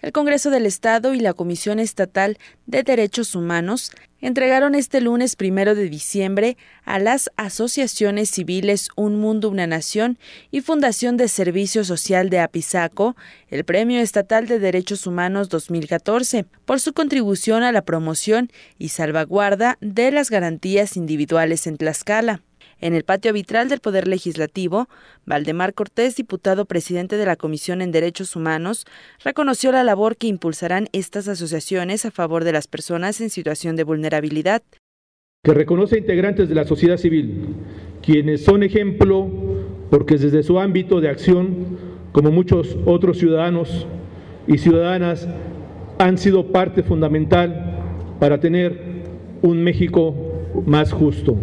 El Congreso del Estado y la Comisión Estatal de Derechos Humanos entregaron este lunes primero de diciembre a las asociaciones civiles Un Mundo, Una Nación y Fundación de Servicio Social de Apizaco el Premio Estatal de Derechos Humanos 2014 por su contribución a la promoción y salvaguarda de las garantías individuales en Tlaxcala. En el patio vitral del Poder Legislativo, Valdemar Cortés, diputado presidente de la Comisión en Derechos Humanos, reconoció la labor que impulsarán estas asociaciones a favor de las personas en situación de vulnerabilidad. Que reconoce integrantes de la sociedad civil, quienes son ejemplo porque desde su ámbito de acción, como muchos otros ciudadanos y ciudadanas, han sido parte fundamental para tener un México más justo.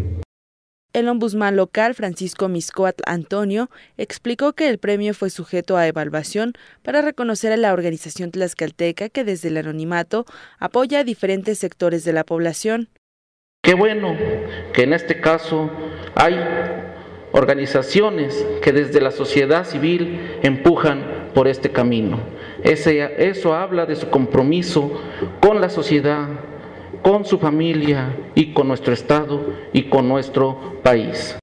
El ombudsman local Francisco miscuat Antonio explicó que el premio fue sujeto a evaluación para reconocer a la organización tlaxcalteca que desde el anonimato apoya a diferentes sectores de la población. Qué bueno que en este caso hay organizaciones que desde la sociedad civil empujan por este camino. eso habla de su compromiso con la sociedad, con su familia y con nuestro Estado y con nuestro país.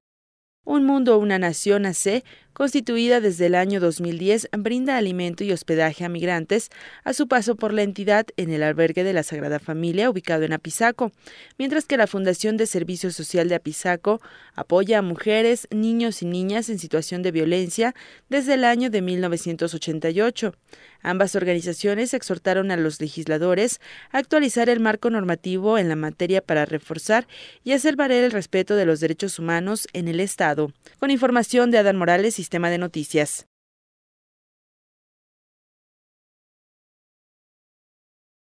Un mundo, una nación, hace constituida desde el año 2010, brinda alimento y hospedaje a migrantes a su paso por la entidad en el albergue de la Sagrada Familia ubicado en Apizaco, mientras que la Fundación de Servicio Social de Apizaco apoya a mujeres, niños y niñas en situación de violencia desde el año de 1988. Ambas organizaciones exhortaron a los legisladores a actualizar el marco normativo en la materia para reforzar y hacer el respeto de los derechos humanos en el Estado. Con información de Adán Morales y Sistema de Noticias.